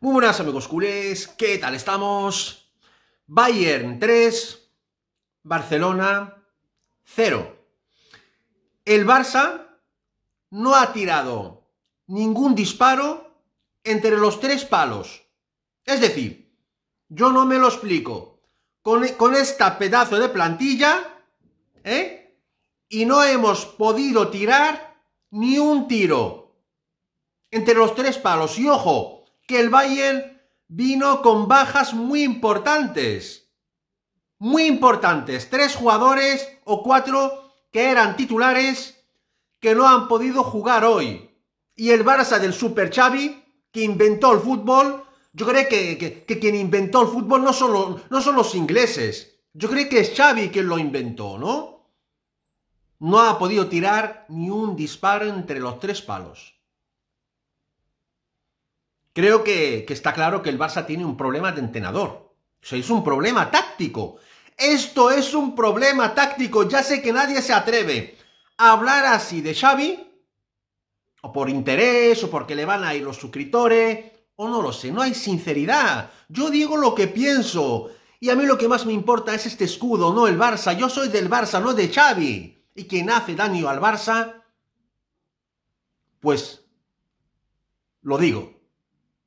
Muy buenas amigos culés, ¿qué tal estamos? Bayern 3, Barcelona 0. El Barça no ha tirado ningún disparo entre los tres palos. Es decir, yo no me lo explico. Con, con esta pedazo de plantilla, ¿eh? Y no hemos podido tirar ni un tiro entre los tres palos. Y ojo, que el Bayern vino con bajas muy importantes. Muy importantes. Tres jugadores o cuatro que eran titulares que no han podido jugar hoy. Y el Barça del Super Xavi, que inventó el fútbol, yo creo que, quien inventó el fútbol no son, los, no son los ingleses. Yo creo que es Xavi quien lo inventó, ¿no? No ha podido tirar ni un disparo entre los tres palos. Creo que, está claro que el Barça tiene un problema de entrenador. O es un problema táctico. Esto es un problema táctico. Ya sé que nadie se atreve a hablar así de Xavi, o por interés, o porque le van a ir los suscriptores, o no lo sé. No hay sinceridad. Yo digo lo que pienso. Y a mí lo que más me importa es este escudo, no el Barça. Yo soy del Barça, no de Xavi y quien hace daño al Barça, pues lo digo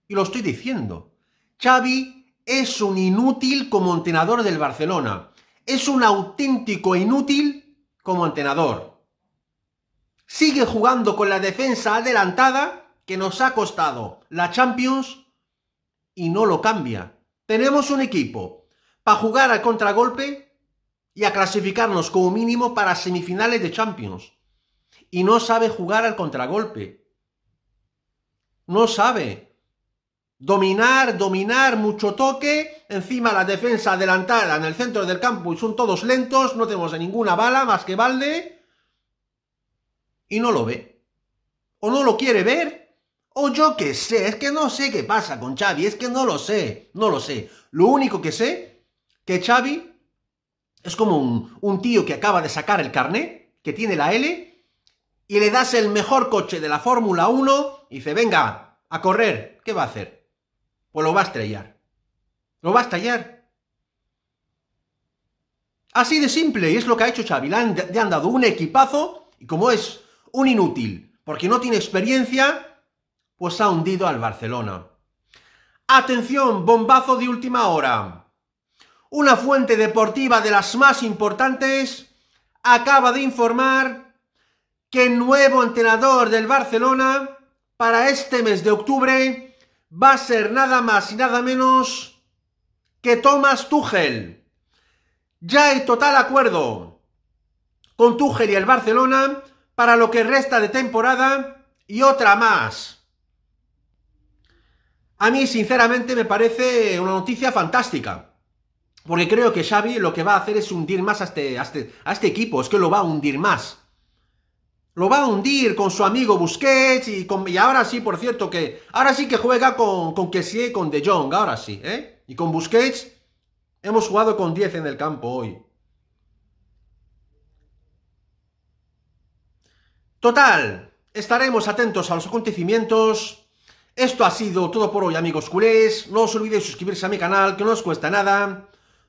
y lo estoy diciendo. Xavi es un inútil como entrenador del Barcelona. Es un auténtico inútil como entrenador. Sigue jugando con la defensa adelantada que nos ha costado la Champions y no lo cambia. Tenemos un equipo para jugar al contragolpe y a clasificarnos como mínimo para semifinales de Champions. Y no sabe jugar al contragolpe. No sabe. Dominar, dominar, mucho toque. Encima la defensa adelantada en el centro del campo y son todos lentos. No tenemos ninguna bala más que balde. Y no lo ve. O no lo quiere ver. O yo qué sé. Es que no sé qué pasa con Xavi. Es que no lo sé. No lo sé. Lo único que sé, que Xavi es como un, tío que acaba de sacar el carné, que tiene la L, y le das el mejor coche de la Fórmula 1 y dice, venga, a correr, ¿qué va a hacer? Pues lo va a estrellar. Lo va a estrellar? Así de simple, y es lo que ha hecho Xavi. le han dado un equipazo, y como es un inútil, porque no tiene experiencia, pues ha hundido al Barcelona. Atención, bombazo de última hora una fuente deportiva de las más importantes, acaba de informar que el nuevo entrenador del Barcelona para este mes de octubre va a ser nada más y nada menos que Thomas Tuchel. Ya hay total acuerdo con Tuchel y el Barcelona para lo que resta de temporada y otra más. A mí sinceramente me parece una noticia fantástica. Porque creo que Xavi lo que va a hacer es hundir más este, este, a este, equipo, es que lo va a hundir más. Lo va a hundir con su amigo Busquets y, con, ahora sí, por cierto, que ahora sí que juega con, con Kessie, con De Jong, ahora sí, ¿eh? Y con Busquets hemos jugado con 10 en el campo hoy. Total, estaremos atentos a los acontecimientos. Esto ha sido todo por hoy, amigos culés. No os olvidéis suscribirse a mi canal, que no os cuesta nada